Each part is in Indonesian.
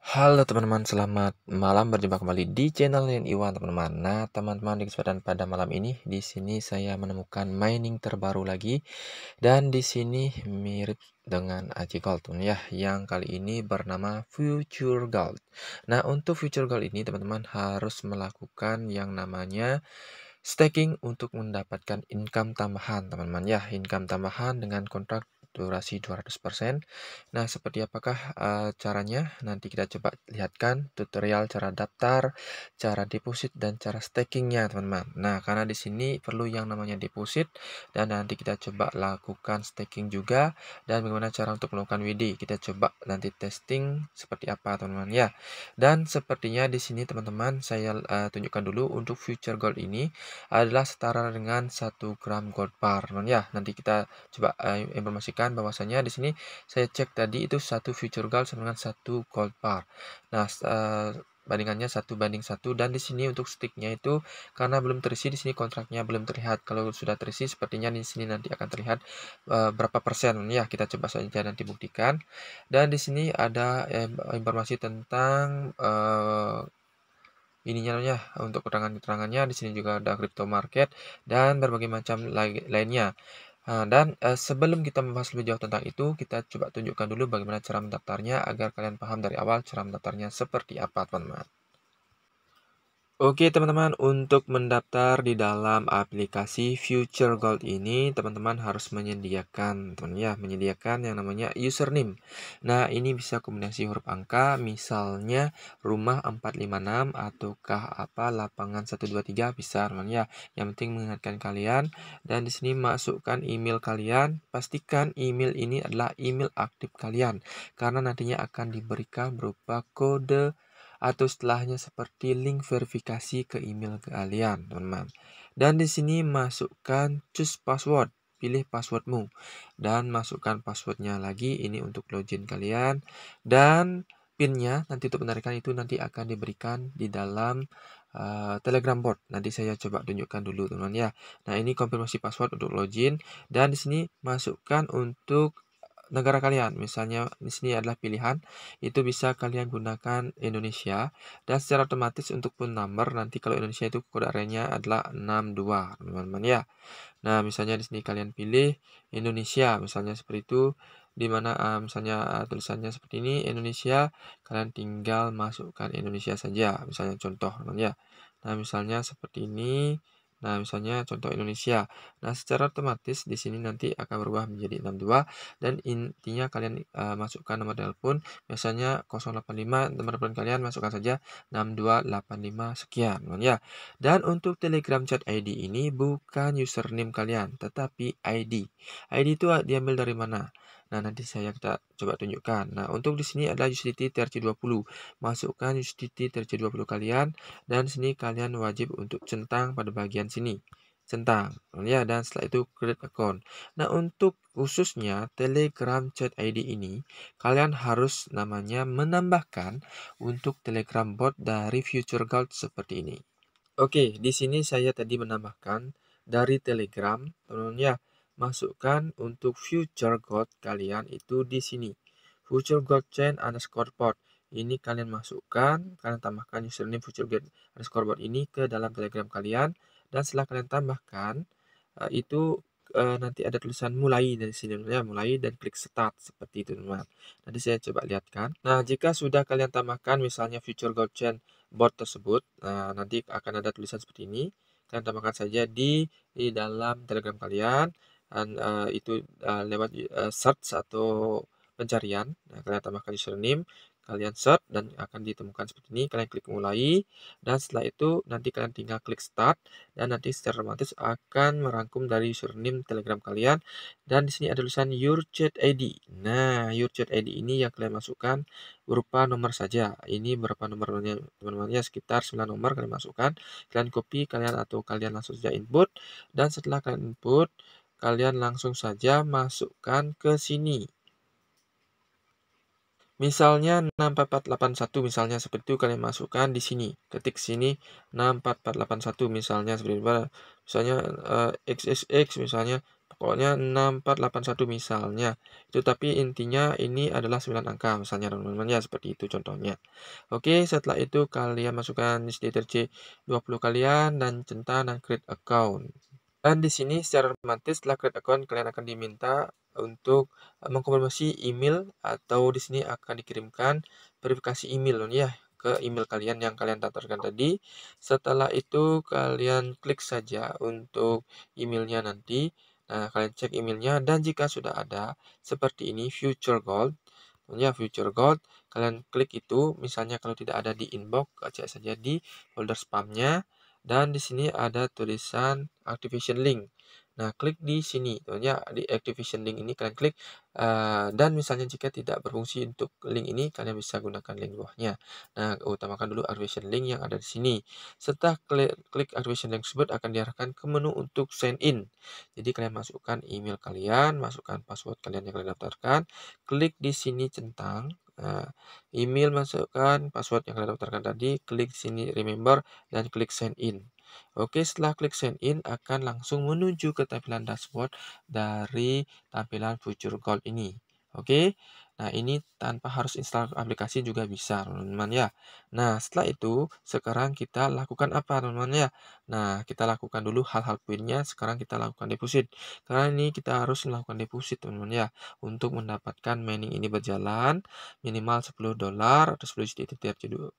Halo teman-teman, selamat malam berjumpa kembali di channel Lian Iwan teman-teman. Nah teman-teman di kesempatan pada malam ini di sini saya menemukan mining terbaru lagi dan di sini mirip dengan Aji Gold ya yang kali ini bernama Future Gold. Nah untuk Future Gold ini teman-teman harus melakukan yang namanya staking untuk mendapatkan income tambahan teman-teman ya income tambahan dengan kontrak durasi 200%. Nah, seperti apakah uh, caranya? Nanti kita coba lihatkan tutorial cara daftar, cara deposit, dan cara stakingnya, teman-teman. Nah, karena di sini perlu yang namanya deposit, dan nanti kita coba lakukan staking juga, dan bagaimana cara untuk melakukan WD. Kita coba nanti testing seperti apa, teman-teman. Ya, dan sepertinya di sini, teman-teman, saya uh, tunjukkan dulu untuk future gold ini adalah setara dengan 1 gram gold bar, teman-teman. Ya, nanti kita coba uh, informasikan perhatikan bahwasanya di sini saya cek tadi itu satu future gold sama dengan satu gold bar. Nah, uh, bandingannya satu banding satu dan di sini untuk sticknya itu karena belum terisi di sini kontraknya belum terlihat kalau sudah terisi sepertinya di sini nanti akan terlihat uh, berapa persen ya kita coba saja nanti buktikan dan di sini ada eh, informasi tentang uh, ininya ya untuk keterangan-keterangannya di sini juga ada crypto market dan berbagai macam lainnya Nah, dan eh, sebelum kita membahas lebih jauh tentang itu, kita coba tunjukkan dulu bagaimana cara mendaftarnya agar kalian paham dari awal cara mendaftarnya seperti apa, teman-teman. Oke teman-teman, untuk mendaftar di dalam aplikasi Future Gold ini, teman-teman harus menyediakan, teman ya, menyediakan yang namanya username. Nah, ini bisa kombinasi huruf angka, misalnya rumah 456 ataukah apa lapangan 123 bisa, teman ya. Yang penting mengingatkan kalian dan di sini masukkan email kalian. Pastikan email ini adalah email aktif kalian karena nantinya akan diberikan berupa kode atau setelahnya seperti link verifikasi ke email kalian, teman-teman. Dan di sini masukkan choose password, pilih passwordmu dan masukkan passwordnya lagi ini untuk login kalian dan pinnya nanti untuk penarikan itu nanti akan diberikan di dalam Uh, Telegram bot. Nanti saya coba tunjukkan dulu teman-teman ya. Nah, ini konfirmasi password untuk login dan di sini masukkan untuk negara kalian. Misalnya di sini adalah pilihan, itu bisa kalian gunakan Indonesia dan secara otomatis untuk pun number nanti kalau Indonesia itu kode areanya adalah 62, teman-teman ya. Nah, misalnya di sini kalian pilih Indonesia, misalnya seperti itu di mana uh, misalnya uh, tulisannya seperti ini Indonesia, kalian tinggal masukkan Indonesia saja, misalnya contoh ya. Nah, misalnya seperti ini Nah, misalnya contoh Indonesia. Nah, secara otomatis di sini nanti akan berubah menjadi 62 dan intinya kalian uh, masukkan nomor telepon misalnya 085 nomor telepon kalian masukkan saja 6285 sekian ya. Dan untuk Telegram chat ID ini bukan username kalian tetapi ID. ID itu ah, diambil dari mana? Nah, nanti saya kita coba tunjukkan. Nah, untuk di sini adalah USDT TRC20. Masukkan USDT TRC20 kalian dan sini kalian wajib untuk centang pada bagian sini centang ya dan setelah itu create account. Nah, untuk khususnya Telegram chat ID ini kalian harus namanya menambahkan untuk Telegram bot dari Future Gold seperti ini. Oke, di sini saya tadi menambahkan dari Telegram, teman-teman ya masukkan untuk future god kalian itu di sini. Future god chain underscore port. Ini kalian masukkan, kalian tambahkan username future god underscore port ini ke dalam telegram kalian. Dan setelah kalian tambahkan, eh, itu eh, nanti ada tulisan mulai dari sini ya mulai dan klik start seperti itu teman nanti saya coba lihatkan nah jika sudah kalian tambahkan misalnya future gold chain board tersebut nah, nanti akan ada tulisan seperti ini kalian tambahkan saja di di dalam telegram kalian dan, uh, eh, itu uh, lewat uh, search atau pencarian nah, kalian tambahkan username kalian search dan akan ditemukan seperti ini kalian klik mulai dan setelah itu nanti kalian tinggal klik start dan nanti secara otomatis akan merangkum dari username telegram kalian dan di sini ada tulisan your chat ID nah your chat ID ini yang kalian masukkan berupa nomor saja ini berapa nomornya teman-teman sekitar 9 nomor kalian masukkan kalian copy kalian atau kalian langsung saja input dan setelah kalian input kalian langsung saja masukkan ke sini. Misalnya 64481 misalnya seperti itu kalian masukkan di sini. Ketik sini 64481 misalnya seperti itu. Misalnya uh, eh, XXX misalnya pokoknya 6481 misalnya. Itu tapi intinya ini adalah 9 angka misalnya teman-teman ya seperti itu contohnya. Oke, setelah itu kalian masukkan newsletter C20 kalian dan centang dan create account. Dan di sini secara otomatis setelah create account kalian akan diminta untuk eh, mengkonfirmasi email atau di sini akan dikirimkan verifikasi email loh ya ke email kalian yang kalian daftarkan tadi. Setelah itu kalian klik saja untuk emailnya nanti. Nah, kalian cek emailnya dan jika sudah ada seperti ini future gold ya future gold kalian klik itu misalnya kalau tidak ada di inbox cek saja di folder spamnya dan di sini ada tulisan activation link. Nah, klik di sini. Tentunya di activation link ini kalian klik uh, dan misalnya jika tidak berfungsi untuk link ini, kalian bisa gunakan link bawahnya. Nah, utamakan dulu activation link yang ada di sini. Setelah klik, klik activation link tersebut akan diarahkan ke menu untuk sign in. Jadi kalian masukkan email kalian, masukkan password kalian yang kalian daftarkan, klik di sini centang Nah, email masukkan password yang kalian daftarkan tadi, klik sini remember dan klik send in. Oke, setelah klik send in akan langsung menuju ke tampilan dashboard dari tampilan future gold ini. Oke. Nah, ini tanpa harus install aplikasi juga bisa, teman-teman ya. Nah, setelah itu, sekarang kita lakukan apa, teman-teman ya? Nah, kita lakukan dulu hal-hal poinnya, sekarang kita lakukan deposit. Karena ini kita harus melakukan deposit, teman-teman ya, untuk mendapatkan mining ini berjalan minimal 10 dolar atau 10 USD tiap 20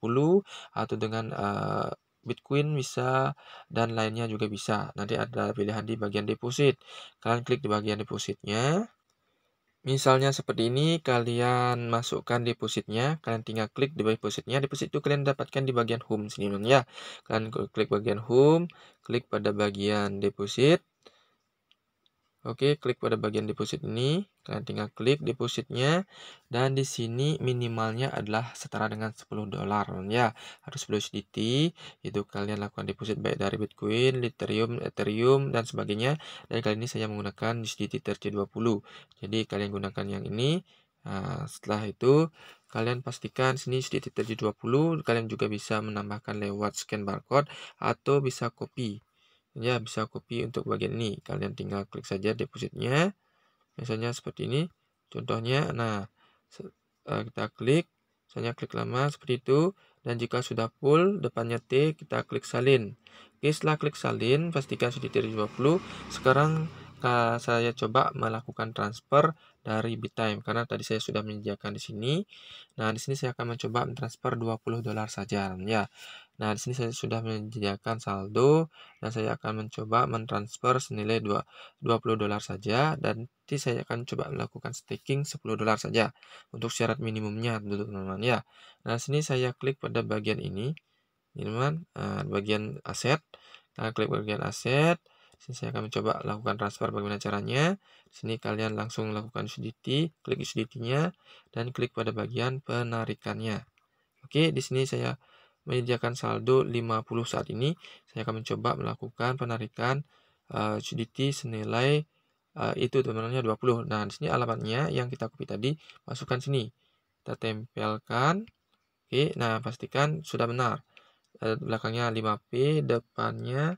atau dengan uh, Bitcoin bisa dan lainnya juga bisa. Nanti ada pilihan di bagian deposit. Kalian klik di bagian depositnya. Misalnya seperti ini, kalian masukkan depositnya, kalian tinggal klik di depositnya, deposit itu kalian dapatkan di bagian home sini ya. Kalian klik bagian home, klik pada bagian deposit, Oke, klik pada bagian deposit ini. Kalian tinggal klik depositnya dan di sini minimalnya adalah setara dengan 10 dolar ya. Harus 10 USDT. Itu kalian lakukan deposit baik dari Bitcoin, Ethereum, Ethereum dan sebagainya. Dan kali ini saya menggunakan USDT TRC20. Jadi kalian gunakan yang ini. Nah, setelah itu kalian pastikan sini USDT TRC20 kalian juga bisa menambahkan lewat scan barcode atau bisa copy ya bisa copy untuk bagian ini kalian tinggal klik saja depositnya misalnya seperti ini contohnya nah e, kita klik misalnya klik lama seperti itu dan jika sudah full depannya T kita klik salin oke setelah klik salin pastikan sudah 20 sekarang saya coba melakukan transfer dari Bitime karena tadi saya sudah menyediakan di sini. Nah, di sini saya akan mencoba mentransfer 20 dolar saja ya. Nah, di sini saya sudah menyediakan saldo dan saya akan mencoba mentransfer senilai 2, 20 dolar saja dan nanti saya akan coba melakukan staking 10 dolar saja untuk syarat minimumnya tentu teman-teman ya. Nah, di sini saya klik pada bagian ini. Ini teman, eh, bagian aset. Nah, klik bagian aset. di Sini saya akan mencoba lakukan transfer bagaimana caranya. di Sini kalian langsung lakukan USDT, klik USDT-nya dan klik pada bagian penarikannya. Oke, di sini saya menyediakan saldo 50 saat ini, saya akan mencoba melakukan penarikan uh, eh, CDT senilai uh, itu teman-temannya 20. Nah, di sini alamatnya yang kita copy tadi, masukkan sini. Kita tempelkan. Oke, nah pastikan sudah benar. Uh, belakangnya 5P, depannya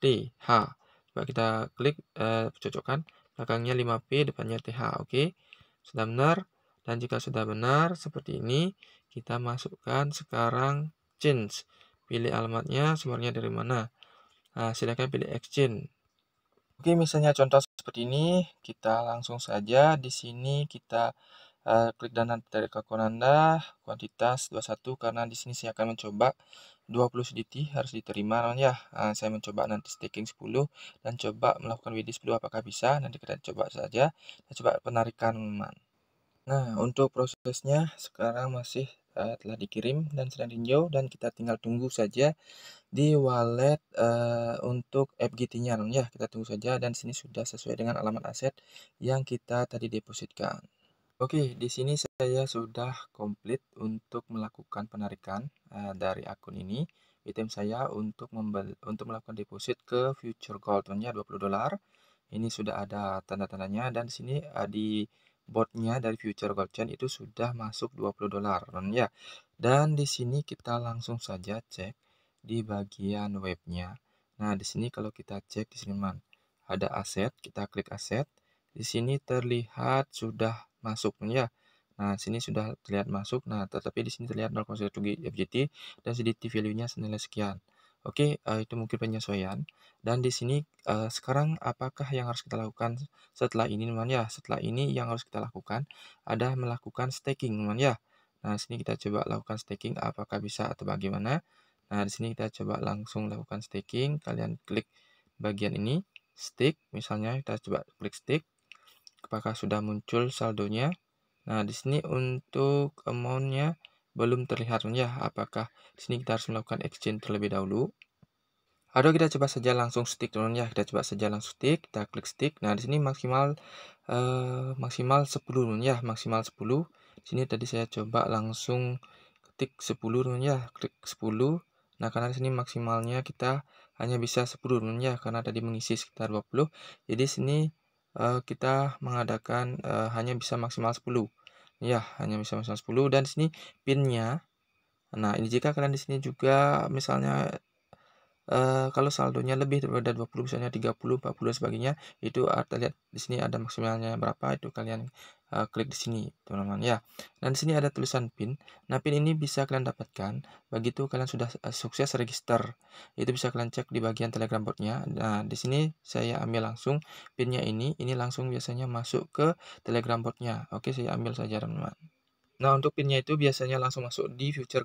TH. Coba kita klik uh, cocokkan. Belakangnya 5P, depannya TH. Oke. Sudah benar. Dan jika sudah benar seperti ini, kita masukkan sekarang exchange. Pilih alamatnya, sumbernya dari mana. Nah, silakan pilih exchange. Oke, misalnya contoh seperti ini, kita langsung saja di sini kita uh, klik dana dari akun Anda, kuantitas 21 karena di sini saya akan mencoba 20 CDT harus diterima ya. nah, saya mencoba nanti staking 10 dan coba melakukan WD 10 apakah bisa. Nanti kita coba saja. Kita coba penarikan man. Nah, untuk prosesnya sekarang masih uh, telah dikirim dan sedang diinjau dan kita tinggal tunggu saja di wallet uh, untuk FGT-nya ya. Kita tunggu saja dan sini sudah sesuai dengan alamat aset yang kita tadi depositkan. Oke, di sini saya sudah komplit untuk melakukan penarikan uh, dari akun ini. Item saya untuk membeli, untuk melakukan deposit ke future gold nya 20 dolar. Ini sudah ada tanda-tandanya dan sini uh, di botnya dari future gold chain itu sudah masuk 20 dolar ya. Dan di sini kita langsung saja cek di bagian webnya. Nah, di sini kalau kita cek di sini man, ada aset, kita klik aset. Di sini terlihat sudah masuk ya. Nah, sini sudah terlihat masuk. Nah, tetapi di sini terlihat 0,1 FGT dan sedikit value-nya senilai sekian. Oke, uh, itu mungkin penyesuaian. Dan di sini uh, sekarang apakah yang harus kita lakukan setelah ini, teman ya? Setelah ini yang harus kita lakukan adalah melakukan staking, teman ya. Nah, di sini kita coba lakukan staking apakah bisa atau bagaimana. Nah, di sini kita coba langsung lakukan staking. Kalian klik bagian ini, stake misalnya kita coba klik stake. Apakah sudah muncul saldonya? Nah, di sini untuk amount belum terlihat ya apakah di sini kita harus melakukan exchange terlebih dahulu? Aduh kita coba saja langsung stick teman ya, kita coba saja langsung stick, kita klik stick. Nah, di sini maksimal eh, maksimal 10 teman ya, maksimal 10. Di sini tadi saya coba langsung ketik 10 teman ya, klik 10. Nah, karena di sini maksimalnya kita hanya bisa 10 teman ya, karena tadi mengisi sekitar 20. Jadi sini eh, kita mengadakan eh, hanya bisa maksimal 10 ya hanya bisa misalnya 10 dan di sini pinnya nah ini jika kalian di sini juga misalnya Eh, kalau saldonya lebih daripada 20 misalnya 30 40 sebagainya itu ada ah, lihat di sini ada maksimalnya berapa itu kalian uh, klik di sini teman-teman ya dan di sini ada tulisan pin nah pin ini bisa kalian dapatkan begitu kalian sudah uh, sukses register itu bisa kalian cek di bagian telegram botnya nah di sini saya ambil langsung pinnya ini ini langsung biasanya masuk ke telegram botnya oke saya ambil saja teman-teman Nah, untuk pinnya itu biasanya langsung masuk di future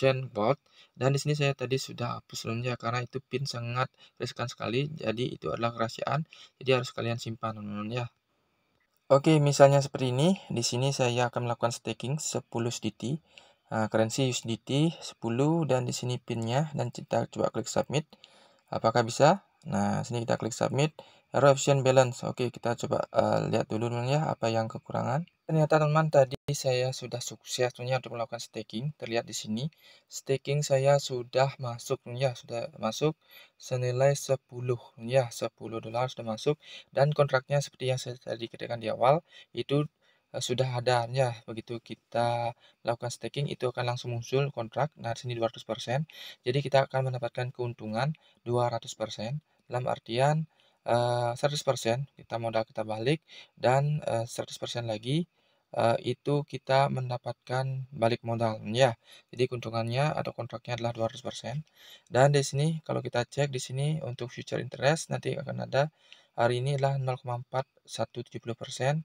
chainboard dan di sini saya tadi sudah hapus sebelumnya karena itu pin sangat riskan sekali jadi itu adalah kerahasiaan jadi harus kalian simpan ya oke misalnya seperti ini di sini saya akan melakukan staking 10 USDT uh, currency USDT 10 dan di sini pinnya dan kita coba klik submit apakah bisa nah sini kita klik submit Eruption balance. Oke, kita coba uh, lihat dulu teman ya apa yang kekurangan. Ternyata teman tadi saya sudah sukses punya untuk melakukan staking. Terlihat di sini staking saya sudah masuk ya, sudah masuk senilai 10 ya, 10 dolar sudah masuk dan kontraknya seperti yang saya tadi katakan di awal itu eh, sudah ada ya begitu kita melakukan staking itu akan langsung muncul kontrak nah sini 200% jadi kita akan mendapatkan keuntungan 200% dalam artian uh, eh, 100% kita modal kita balik dan uh, eh, 100% lagi uh, itu kita mendapatkan balik modal ya. Jadi keuntungannya atau kontraknya adalah 200%. Dan di sini kalau kita cek di sini untuk future interest nanti akan ada hari ini adalah 0,4170%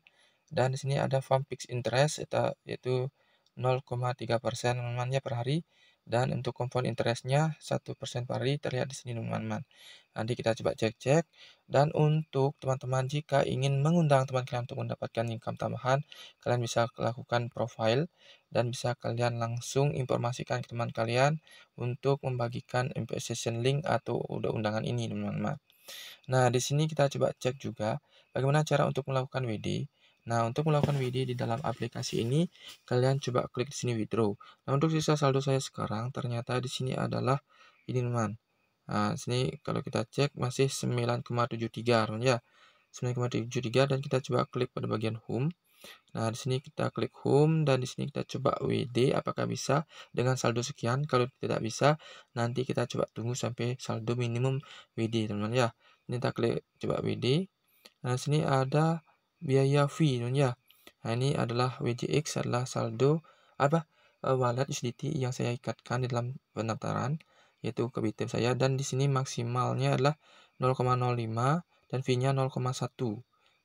dan di sini ada farm fixed interest yaitu 0,3% per hari dan untuk compound interestnya 1% per hari terlihat di sini teman-teman. Nanti kita coba cek-cek. Dan untuk teman-teman jika ingin mengundang teman kalian untuk mendapatkan income tambahan, kalian bisa lakukan profile dan bisa kalian langsung informasikan ke teman kalian untuk membagikan imposition link atau undangan ini teman-teman. Nah, di sini kita coba cek juga bagaimana cara untuk melakukan WD. Nah, untuk melakukan WD di dalam aplikasi ini, kalian coba klik di sini withdraw. Nah, untuk sisa saldo saya sekarang, ternyata di sini adalah ini teman Nah, sini kalau kita cek masih 9,73 ya. 9,73 dan kita coba klik pada bagian home. Nah, di sini kita klik home dan di sini kita coba WD apakah bisa dengan saldo sekian. Kalau tidak bisa, nanti kita coba tunggu sampai saldo minimum WD, teman-teman ya. Ini kita klik coba WD. Nah, di sini ada biaya fee non Nah, ini adalah WJX adalah saldo apa eh, wallet USDT yang saya ikatkan di dalam pendaftaran yaitu ke Bitcoin saya dan di sini maksimalnya adalah 0,05 dan fee-nya 0,1.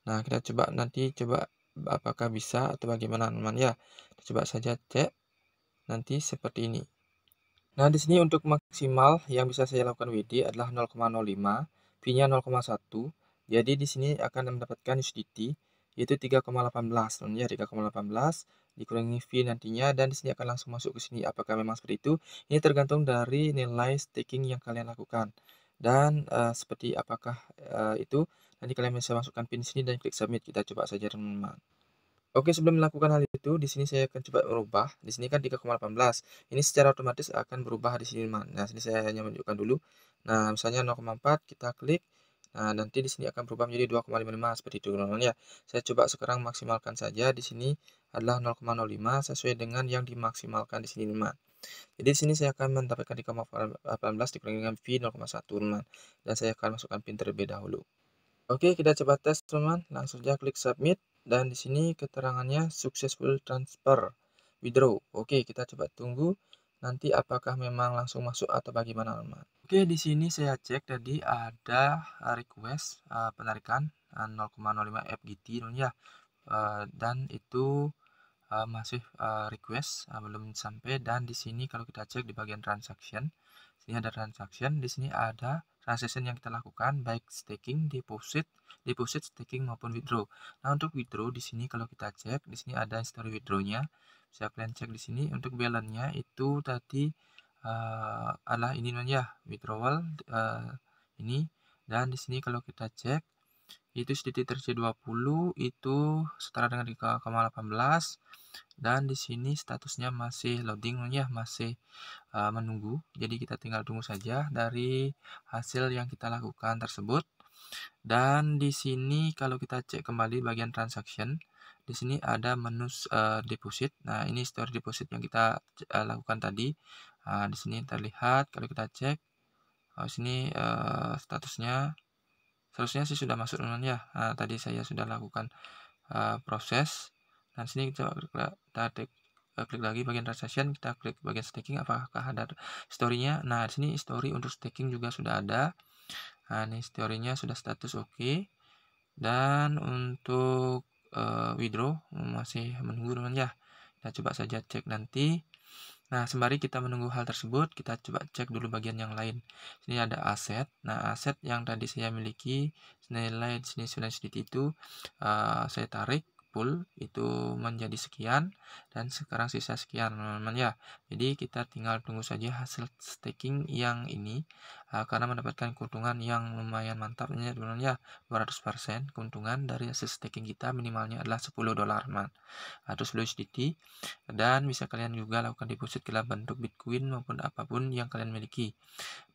Nah, kita coba nanti coba apakah bisa atau bagaimana teman ya. Kita coba saja cek nanti seperti ini. Nah, di sini untuk maksimal yang bisa saya lakukan WD adalah 0,05, fee-nya 0,1. Jadi di sini akan mendapatkan USDT yaitu 3,18 ya 3,18 dikurangi V nantinya dan di sini akan langsung masuk ke sini apakah memang seperti itu ini tergantung dari nilai staking yang kalian lakukan dan uh, seperti apakah uh, itu nanti kalian bisa masukkan pin sini dan klik submit kita coba saja teman-teman Oke sebelum melakukan hal itu di sini saya akan coba merubah di sini kan 3,18 ini secara otomatis akan berubah di sini teman nah sini saya hanya menunjukkan dulu nah misalnya 0,4 kita klik Nah, nanti di sini akan berubah menjadi 2,55 seperti itu teman ya. Saya coba sekarang maksimalkan saja di sini adalah 0,05 sesuai dengan yang dimaksimalkan di sini teman. Jadi di sini saya akan mendapatkan di 3,18 dikurangi dengan V 0,1 teman. Dan saya akan masukkan pin terlebih dahulu. Oke, kita coba tes teman. Langsung saja klik submit dan di sini keterangannya successful transfer withdraw. Oke, kita coba tunggu nanti apakah memang langsung masuk atau bagaimana teman. Oke, di sini saya cek tadi ada request uh, penarikan uh, 0,05 FGT ya. Uh, dan itu uh, masih uh, request uh, belum sampai dan di sini kalau kita cek di bagian transaction, sini ada transaction, di sini ada transaction yang kita lakukan baik staking, deposit, deposit staking maupun withdraw. Nah, untuk withdraw di sini kalau kita cek, di sini ada history withdraw-nya. Saya kalian cek di sini untuk balance-nya itu tadi Eh, alah ini namanya withdrawal uh, eh, ini dan di sini kalau kita cek itu titik terjadi 20 itu setara dengan 3,18 dan di sini statusnya masih loading ya masih uh, menunggu jadi kita tinggal tunggu saja dari hasil yang kita lakukan tersebut dan di sini kalau kita cek kembali bagian transaction di sini ada menu uh, deposit nah ini store deposit yang kita uh, lakukan tadi Nah, di sini terlihat kalau kita cek oh, sini uh, statusnya seharusnya sih sudah masuk duluan ya. Nah, tadi saya sudah lakukan uh, proses dan sini kita, kita klik, eh, klik lagi bagian transaction, kita klik bagian staking apakah ada story-nya. Nah, di sini story untuk staking juga sudah ada. Nah, ini story-nya sudah status oke. Okay. Dan untuk uh, withdraw masih menunggu teman ya. Kita coba saja cek nanti. Nah, sembari kita menunggu hal tersebut, kita coba cek dulu bagian yang lain. Sini ada aset. Nah, aset yang tadi saya miliki, senilai sini sudah sedikit itu, uh, saya tarik full itu menjadi sekian dan sekarang sisa sekian teman-teman ya jadi kita tinggal tunggu saja hasil staking yang ini uh, karena mendapatkan keuntungan yang lumayan mantap ya teman-teman ya 200% keuntungan dari hasil staking kita minimalnya adalah 10 dolar teman 10 USDT dan bisa kalian juga lakukan deposit dalam bentuk Bitcoin maupun apapun yang kalian miliki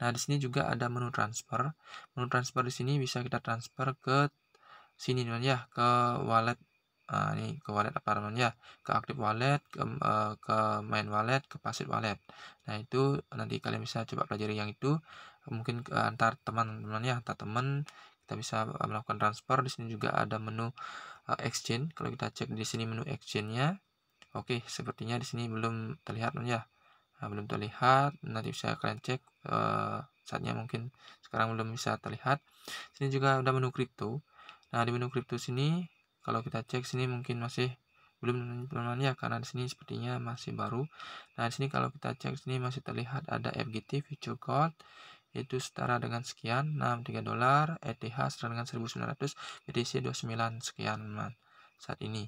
nah di sini juga ada menu transfer menu transfer di sini bisa kita transfer ke sini teman teman ya ke wallet Nah, ini ke wallet apa namanya ke aktif wallet ke, uh, ke main wallet ke pasif wallet nah itu nanti kalian bisa coba pelajari yang itu mungkin uh, antar teman-teman ya antar teman kita bisa eh, melakukan transfer di sini juga ada menu uh, exchange kalau kita cek di sini menu exchange-nya oke okay, sepertinya di sini belum terlihat ya nah, belum terlihat nanti bisa kalian cek uh, saatnya mungkin sekarang belum bisa terlihat sini juga ada menu crypto. nah di menu crypto sini kalau kita cek sini mungkin masih belum teman-teman ya karena di sini sepertinya masih baru nah di sini kalau kita cek sini masih terlihat ada FGT future code itu setara dengan sekian 63 dolar ETH setara dengan 1900 BTC 29 sekian man, saat ini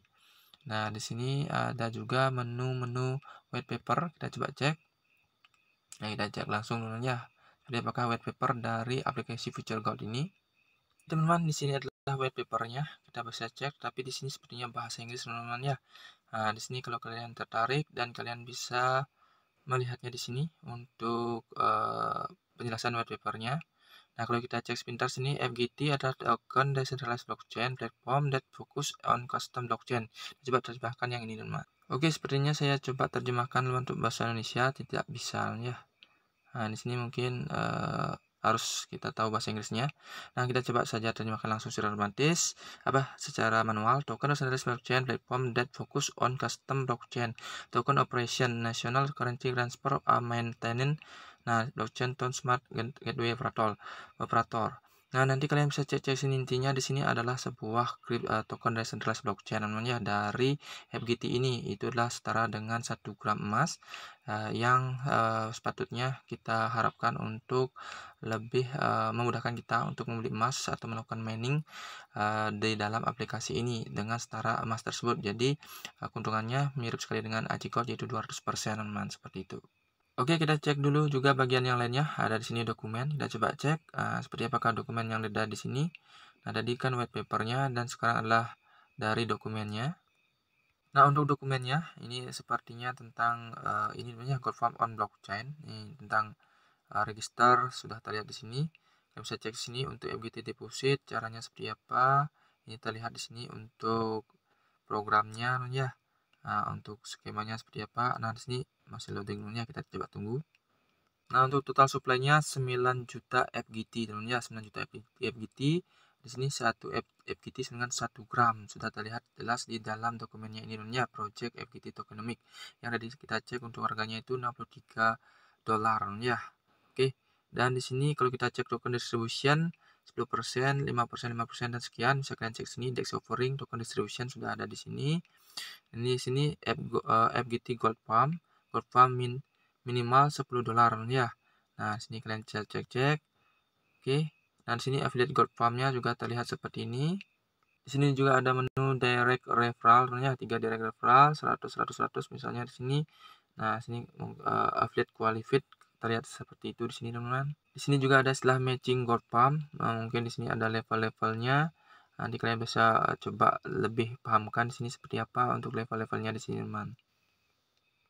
nah di sini ada juga menu-menu white paper kita coba cek nah kita cek langsung teman ya jadi apakah white paper dari aplikasi future gold ini teman-teman di sini adalah white papernya kita bisa cek tapi di sini sepertinya bahasa Inggris teman-teman ya nah, di sini kalau kalian tertarik dan kalian bisa melihatnya di sini untuk uh, penjelasan white papernya Nah, kalau kita cek sebentar sini, FGT adalah token decentralized blockchain platform that focus on custom blockchain. Coba terjemahkan yang ini, teman. Oke, sepertinya saya coba terjemahkan untuk bahasa Indonesia, tidak bisa ya. Nah, di sini mungkin uh, harus kita tahu bahasa Inggrisnya. Nah, kita coba saja terjemahkan langsung secara otomatis. Apa secara manual token decentralized blockchain platform that focus on custom blockchain token operation national currency transfer are nah blockchain token smart gateway operator operator Nah, nanti kalian bisa cek-cek sini intinya di sini adalah sebuah grip uh, token decentralized blockchain namanya dari FGT ini. Itu adalah setara dengan 1 gram emas uh, yang uh, sepatutnya kita harapkan untuk lebih uh, memudahkan kita untuk membeli emas atau melakukan mining uh, di dalam aplikasi ini dengan setara emas tersebut. Jadi, uh, keuntungannya mirip sekali dengan Ajigot yaitu 200% teman seperti itu. Oke, kita cek dulu juga bagian yang lainnya. Ada di sini dokumen. Kita coba cek uh, seperti apakah dokumen yang ada di sini. Nah, tadi kan white papernya dan sekarang adalah dari dokumennya. Nah, untuk dokumennya ini sepertinya tentang uh, ini namanya confirm on blockchain. Ini tentang uh, register sudah terlihat di sini. Kita bisa cek di sini untuk FGT deposit caranya seperti apa. Ini terlihat di sini untuk programnya ya. Nah, untuk skemanya seperti apa. Nah, di sini masih loading loadingnya kita coba tunggu nah untuk total supply-nya 9 juta FGT teman-teman ya 9 juta FGT di sini 1 FGT dengan 1 gram sudah terlihat jelas di dalam dokumennya ini teman-teman ya project FGT tokenomic yang tadi kita cek untuk harganya itu 63 dolar ya oke dan di sini kalau kita cek token distribution 10%, 5%, 5% dan sekian. Bisa kalian cek sini index offering, token distribution sudah ada di sini. Ini di sini FGT eh, Gold Pump kurva min minimal 10 dolar ya. Nah, sini kalian cek-cek. Oke. Dan sini affiliate gold farmnya juga terlihat seperti ini. Di sini juga ada menu direct referral, ya, 3 direct referral, 100, 100, 100 misalnya di sini. Nah, sini uh, affiliate qualified terlihat seperti itu di sini teman-teman. Di sini juga ada setelah matching gold farm. Nah, mungkin di sini ada level-levelnya. Nanti kalian bisa eh, coba lebih pahamkan di sini seperti apa untuk level-levelnya di sini teman.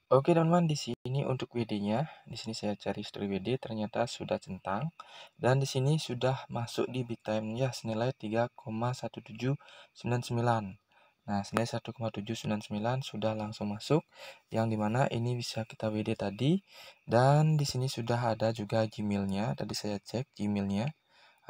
Oke teman-teman, di sini untuk WD-nya, di sini saya cari story WD, ternyata sudah centang dan di sini sudah masuk di bit time ya senilai 3,1799. Nah, senilai 1,799 sudah langsung masuk yang dimana ini bisa kita WD tadi dan di sini sudah ada juga Gmail-nya, tadi saya cek Gmail-nya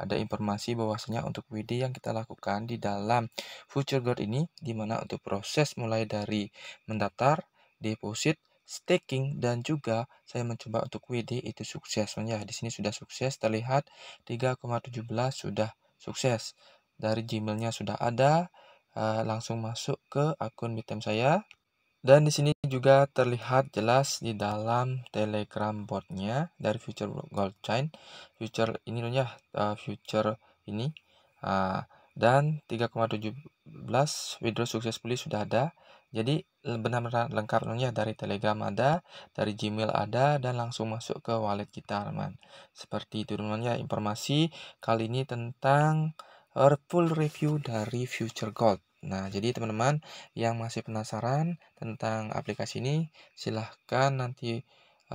ada informasi bahwasanya untuk WD yang kita lakukan di dalam future gold ini dimana untuk proses mulai dari mendaftar, deposit, staking dan juga saya mencoba untuk WD itu sukses. Ya, di sini sudah sukses terlihat 3,17 sudah sukses. Dari Gmailnya sudah ada, eh, langsung masuk ke akun Bitcoin saya. Dan di sini juga terlihat jelas di dalam Telegram botnya dari future gold chain, future ini ya, future ini. Eh, dan 3,17 withdraw sukses pulih sudah ada jadi benar-benar lengkap ya dari Telegram ada, dari Gmail ada dan langsung masuk ke wallet kita teman. Seperti itu teman ya informasi kali ini tentang full review dari Future Gold. Nah, jadi teman-teman yang masih penasaran tentang aplikasi ini silahkan nanti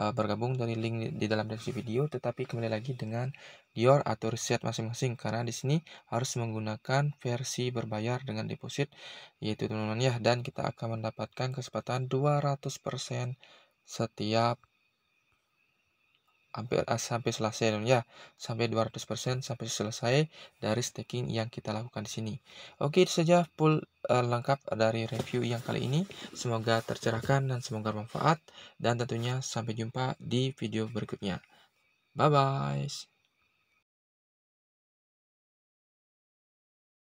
Eh, bergabung dari link di dalam deskripsi video tetapi kembali lagi dengan Dior atau riset masing-masing karena di sini harus menggunakan versi berbayar dengan deposit yaitu teman-teman ya dan kita akan mendapatkan kesempatan 200% setiap hampir ah, sampai selesai ya sampai 200% sampai selesai dari staking yang kita lakukan di sini oke itu saja full uh, lengkap dari review yang kali ini semoga tercerahkan dan semoga bermanfaat dan tentunya sampai jumpa di video berikutnya bye bye